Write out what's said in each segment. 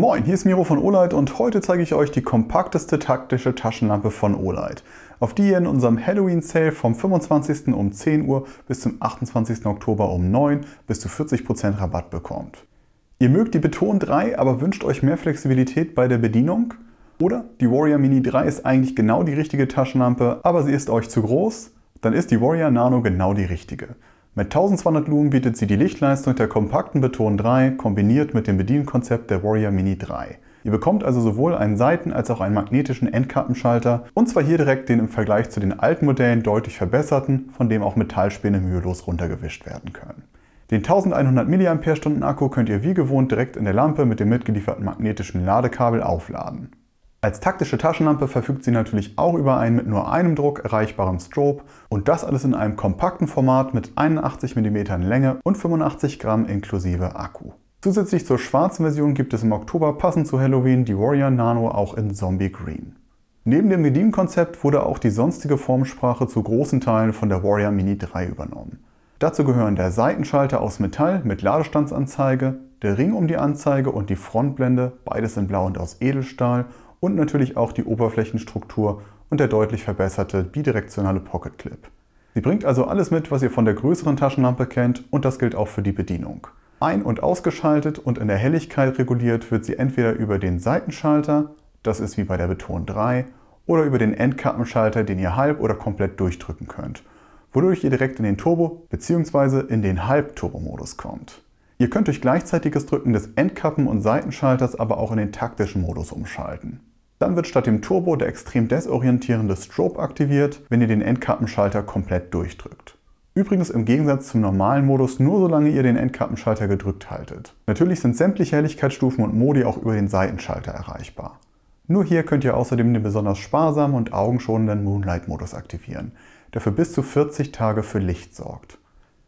Moin, hier ist Miro von Olight und heute zeige ich euch die kompakteste taktische Taschenlampe von Olight, auf die ihr in unserem Halloween Sale vom 25. um 10 Uhr bis zum 28. Oktober um 9 bis zu 40% Rabatt bekommt. Ihr mögt die Beton 3, aber wünscht euch mehr Flexibilität bei der Bedienung? Oder die Warrior Mini 3 ist eigentlich genau die richtige Taschenlampe, aber sie ist euch zu groß? Dann ist die Warrior Nano genau die richtige. Mit 1200 Lumen bietet sie die Lichtleistung der kompakten Beton 3 kombiniert mit dem Bedienkonzept der Warrior Mini 3. Ihr bekommt also sowohl einen Seiten- als auch einen magnetischen Endkappenschalter und zwar hier direkt den im Vergleich zu den alten Modellen deutlich verbesserten, von dem auch Metallspäne mühelos runtergewischt werden können. Den 1100 mAh Akku könnt ihr wie gewohnt direkt in der Lampe mit dem mitgelieferten magnetischen Ladekabel aufladen. Als taktische Taschenlampe verfügt sie natürlich auch über einen mit nur einem Druck erreichbaren Strobe und das alles in einem kompakten Format mit 81 mm Länge und 85 Gramm inklusive Akku. Zusätzlich zur schwarzen Version gibt es im Oktober passend zu Halloween die Warrior Nano auch in Zombie Green. Neben dem Redeem-Konzept wurde auch die sonstige Formsprache zu großen Teilen von der Warrior Mini 3 übernommen. Dazu gehören der Seitenschalter aus Metall mit Ladestandsanzeige, der Ring um die Anzeige und die Frontblende, beides in Blau und aus Edelstahl und natürlich auch die Oberflächenstruktur und der deutlich verbesserte bidirektionale Pocket Clip. Sie bringt also alles mit, was ihr von der größeren Taschenlampe kennt und das gilt auch für die Bedienung. Ein- und ausgeschaltet und in der Helligkeit reguliert wird sie entweder über den Seitenschalter, das ist wie bei der Beton 3, oder über den Endkappenschalter, den ihr halb oder komplett durchdrücken könnt, wodurch ihr direkt in den Turbo- bzw. in den Halbturbo-Modus kommt. Ihr könnt durch gleichzeitiges Drücken des Endkappen- und Seitenschalters aber auch in den taktischen Modus umschalten. Dann wird statt dem Turbo der extrem desorientierende Strobe aktiviert, wenn ihr den Endkappenschalter komplett durchdrückt. Übrigens im Gegensatz zum normalen Modus nur solange ihr den Endkappenschalter gedrückt haltet. Natürlich sind sämtliche Helligkeitsstufen und Modi auch über den Seitenschalter erreichbar. Nur hier könnt ihr außerdem den besonders sparsamen und augenschonenden Moonlight-Modus aktivieren, der für bis zu 40 Tage für Licht sorgt.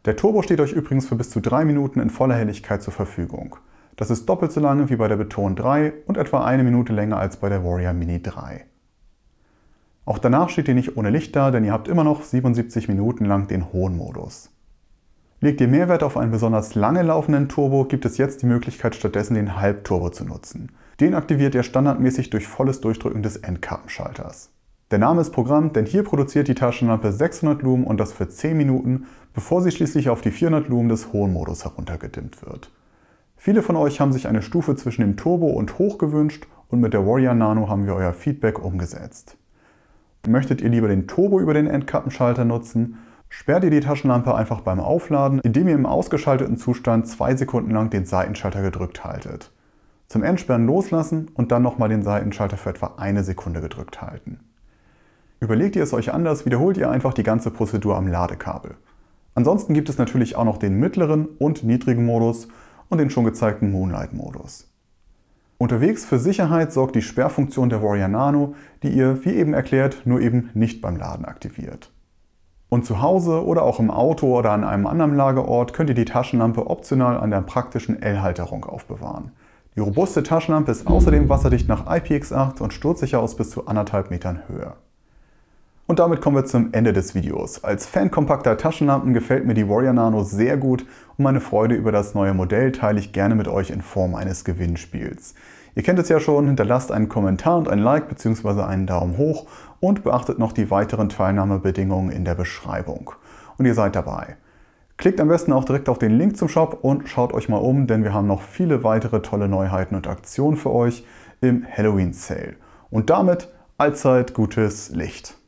Der Turbo steht euch übrigens für bis zu 3 Minuten in voller Helligkeit zur Verfügung. Das ist doppelt so lange wie bei der Beton 3 und etwa eine Minute länger als bei der Warrior Mini 3. Auch danach steht ihr nicht ohne Licht da, denn ihr habt immer noch 77 Minuten lang den hohen Modus. Legt ihr Mehrwert auf einen besonders lange laufenden Turbo, gibt es jetzt die Möglichkeit stattdessen den Halbturbo zu nutzen. Den aktiviert ihr standardmäßig durch volles Durchdrücken des Endkappenschalters. Der Name ist Programm, denn hier produziert die Taschenlampe 600 Lumen und das für 10 Minuten, bevor sie schließlich auf die 400 Lumen des hohen Modus heruntergedimmt wird. Viele von euch haben sich eine Stufe zwischen dem Turbo und Hoch gewünscht und mit der Warrior Nano haben wir euer Feedback umgesetzt. Möchtet ihr lieber den Turbo über den Endkappenschalter nutzen, sperrt ihr die Taschenlampe einfach beim Aufladen, indem ihr im ausgeschalteten Zustand zwei Sekunden lang den Seitenschalter gedrückt haltet. Zum Entsperren loslassen und dann nochmal den Seitenschalter für etwa eine Sekunde gedrückt halten. Überlegt ihr es euch anders, wiederholt ihr einfach die ganze Prozedur am Ladekabel. Ansonsten gibt es natürlich auch noch den mittleren und niedrigen Modus, und den schon gezeigten Moonlight-Modus. Unterwegs für Sicherheit sorgt die Sperrfunktion der Warrior Nano, die ihr, wie eben erklärt, nur eben nicht beim Laden aktiviert. Und zu Hause oder auch im Auto oder an einem anderen Lagerort könnt ihr die Taschenlampe optional an der praktischen L-Halterung aufbewahren. Die robuste Taschenlampe ist außerdem wasserdicht nach IPX8 und sturzsicher aus bis zu anderthalb Metern Höhe. Und damit kommen wir zum Ende des Videos. Als Fan kompakter Taschenlampen gefällt mir die Warrior Nano sehr gut und meine Freude über das neue Modell teile ich gerne mit euch in Form eines Gewinnspiels. Ihr kennt es ja schon, hinterlasst einen Kommentar und ein Like bzw. einen Daumen hoch und beachtet noch die weiteren Teilnahmebedingungen in der Beschreibung. Und ihr seid dabei. Klickt am besten auch direkt auf den Link zum Shop und schaut euch mal um, denn wir haben noch viele weitere tolle Neuheiten und Aktionen für euch im Halloween Sale. Und damit allzeit gutes Licht.